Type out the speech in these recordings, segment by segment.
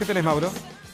¿Qué tenés, Mauro?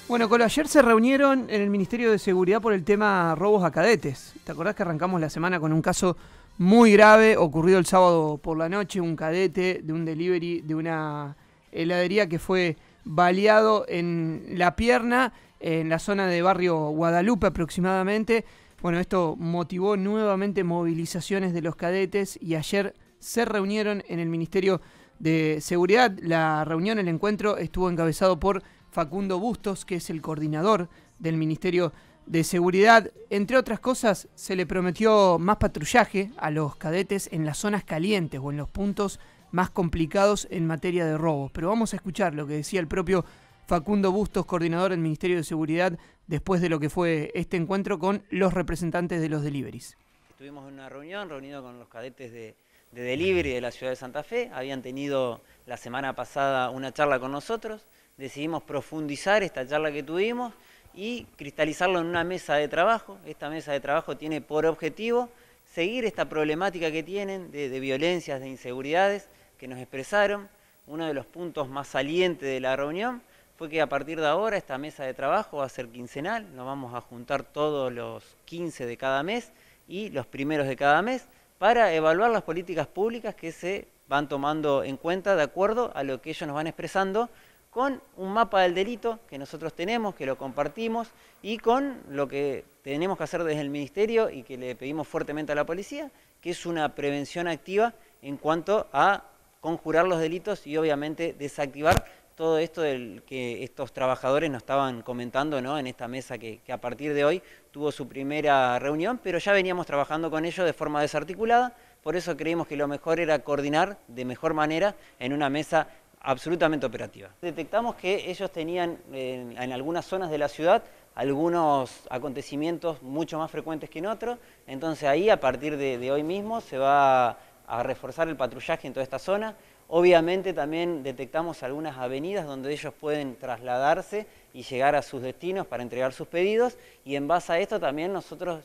Bueno, Colo, ayer se reunieron en el Ministerio de Seguridad por el tema robos a cadetes. ¿Te acordás que arrancamos la semana con un caso muy grave ocurrido el sábado por la noche? Un cadete de un delivery de una heladería que fue baleado en la pierna, en la zona de barrio Guadalupe aproximadamente. Bueno, esto motivó nuevamente movilizaciones de los cadetes y ayer se reunieron en el Ministerio de Seguridad. La reunión, el encuentro, estuvo encabezado por Facundo Bustos, que es el coordinador del Ministerio de Seguridad. Entre otras cosas, se le prometió más patrullaje a los cadetes en las zonas calientes o en los puntos más complicados en materia de robos. Pero vamos a escuchar lo que decía el propio Facundo Bustos, coordinador del Ministerio de Seguridad, después de lo que fue este encuentro con los representantes de los deliveries. Estuvimos en una reunión, reunido con los cadetes de, de delivery de la ciudad de Santa Fe, habían tenido la semana pasada una charla con nosotros, decidimos profundizar esta charla que tuvimos y cristalizarlo en una mesa de trabajo. Esta mesa de trabajo tiene por objetivo seguir esta problemática que tienen de, de violencias, de inseguridades que nos expresaron. Uno de los puntos más salientes de la reunión fue que a partir de ahora esta mesa de trabajo va a ser quincenal, nos vamos a juntar todos los 15 de cada mes y los primeros de cada mes para evaluar las políticas públicas que se van tomando en cuenta de acuerdo a lo que ellos nos van expresando con un mapa del delito que nosotros tenemos, que lo compartimos y con lo que tenemos que hacer desde el Ministerio y que le pedimos fuertemente a la policía, que es una prevención activa en cuanto a conjurar los delitos y obviamente desactivar todo esto que estos trabajadores nos estaban comentando ¿no? en esta mesa que, a partir de hoy tuvo su primera reunión, pero ya veníamos trabajando con ellos de forma desarticulada, por eso creímos que lo mejor era coordinar de mejor manera en una mesa absolutamente operativa. Detectamos que ellos tenían eh, en, algunas zonas de la ciudad algunos acontecimientos mucho más frecuentes que en otros, entonces ahí a partir de, de hoy mismo se va a reforzar el patrullaje en toda esta zona. Obviamente también detectamos algunas avenidas donde ellos pueden trasladarse y llegar a sus destinos para entregar sus pedidos y en base a esto también nosotros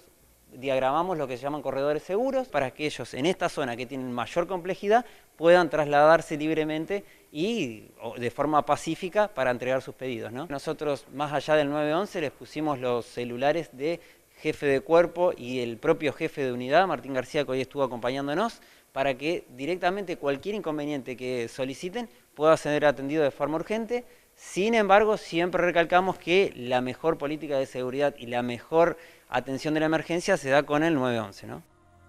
diagramamos lo que se llaman corredores seguros para que ellos en esta zona que tienen mayor complejidad puedan trasladarse libremente y de forma pacífica para entregar sus pedidos. Nosotros más allá del 911 les pusimos los celulares de jefe de cuerpo y el propio jefe de unidad, Martín García, que hoy estuvo acompañándonos, para que directamente cualquier inconveniente que soliciten pueda ser atendido de forma urgente. Sin embargo, siempre recalcamos que la mejor política de seguridad y la mejor atención de la emergencia se da con el 911, ¿no?